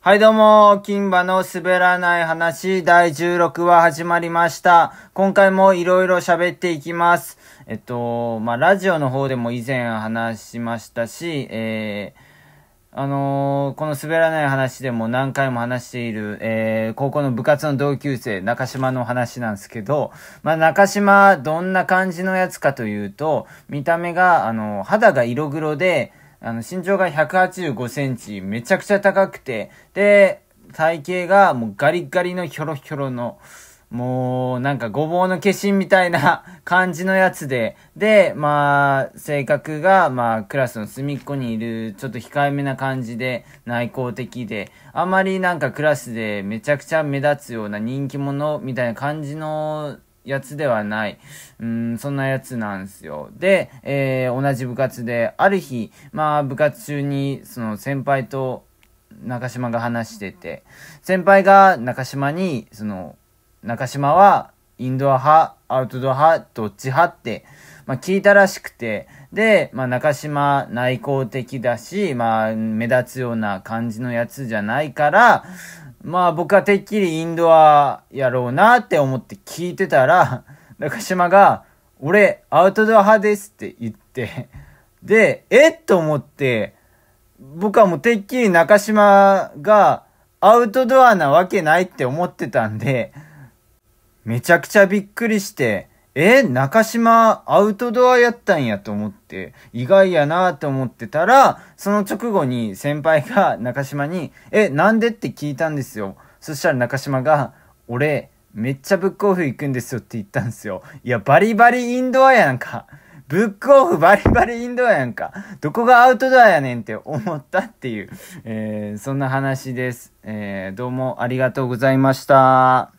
はいどうも、金馬の滑らない話第16話始まりました。今回もいろいろ喋っていきます。えっと、まあ、ラジオの方でも以前話しましたし、えー、あのー、この滑らない話でも何回も話している、えー、高校の部活の同級生、中島の話なんですけど、まあ、中島、どんな感じのやつかというと、見た目が、あのー、肌が色黒で、あの、身長が185センチ、めちゃくちゃ高くて、で、体型がもうガリガリのヒョロヒョロの、もうなんかごぼうの化身みたいな 感じのやつで、で、まあ、性格が、まあ、クラスの隅っこにいる、ちょっと控えめな感じで、内向的で、あまりなんかクラスでめちゃくちゃ目立つような人気者みたいな感じのやつではない。うん、そんなやつなんですよ。で、えー、同じ部活で、ある日、まあ、部活中に、その先輩と中島が話してて、先輩が中島に、その、中島はインドア派、アウトドア派、どっち派って、まあ、聞いたらしくて、で、まあ、中島内向的だし、まあ、目立つような感じのやつじゃないから、まあ僕はてっきりインドアやろうなって思って聞いてたら、中島が、俺、アウトドア派ですって言って、で、えっと思って、僕はもうてっきり中島がアウトドアなわけないって思ってたんで、めちゃくちゃびっくりして、え中島アウトドアやったんやと思って、意外やなと思ってたら、その直後に先輩が中島に、え、なんでって聞いたんですよ。そしたら中島が、俺、めっちゃブックオフ行くんですよって言ったんですよ。いや、バリバリインドアやんか。ブックオフバリバリインドアやんか。どこがアウトドアやねんって思ったっていう、えー、そんな話です。えー、どうもありがとうございました。